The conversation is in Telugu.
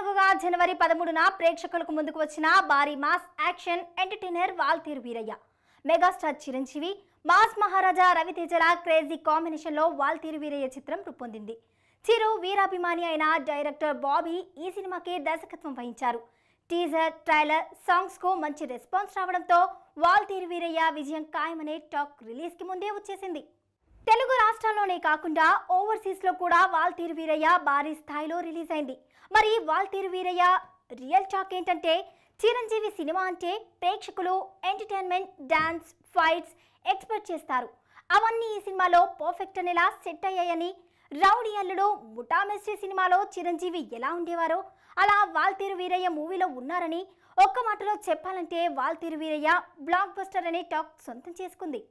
నాలుగుగా జనవరి పదమూడున ప్రేక్షకులకు ముందుకు వచ్చిన భారీ mass action entertainer Waltair Veerayya megastar Chiranjeevi mass Maharaja రవితేజల క్రేజీ కాంబినేషన్లో వాల్తీర్ వీరయ్య చిత్రం రూపొందింది చిరు వీరాభిమాని అయిన డైరెక్టర్ బాబీ ఈ సినిమాకి దర్శకత్వం వహించారు టీజర్ ట్రైలర్ సాంగ్స్కు మంచి రెస్పాన్స్ రావడంతో వాల్తీర్ వీరయ్య విజయం ఖాయమనే టాక్ రిలీజ్ కి ముందే వచ్చేసింది తెలుగు రాష్ట్రాల్లోనే కాకుండా ఓవర్సీస్ లో కూడా వాల్తీరు వీరయ్య భారీ స్థాయిలో రిలీజ్ అయింది మరి వాల్తీరు వీరయ్య రియల్ టాక్ ఏంటంటే చిరంజీవి సినిమా అంటే ప్రేక్షకులు ఎంటర్టైన్మెంట్ డాన్స్ ఫైట్స్ ఎక్స్పెక్ట్ చేస్తారు అవన్నీ ఈ సినిమాలో పర్ఫెక్ట్ అనేలా సెట్ అయ్యాయని రౌడీ అల్లుడు ముఠామెస్ట్రీ సినిమాలో చిరంజీవి ఎలా ఉండేవారో అలా వాల్తీరు వీరయ్య మూవీలో ఉన్నారని ఒక్క మాటలో చెప్పాలంటే వాల్తీరు వీరయ్య బ్లాక్ బస్టర్ అనే టాక్ సొంతం చేసుకుంది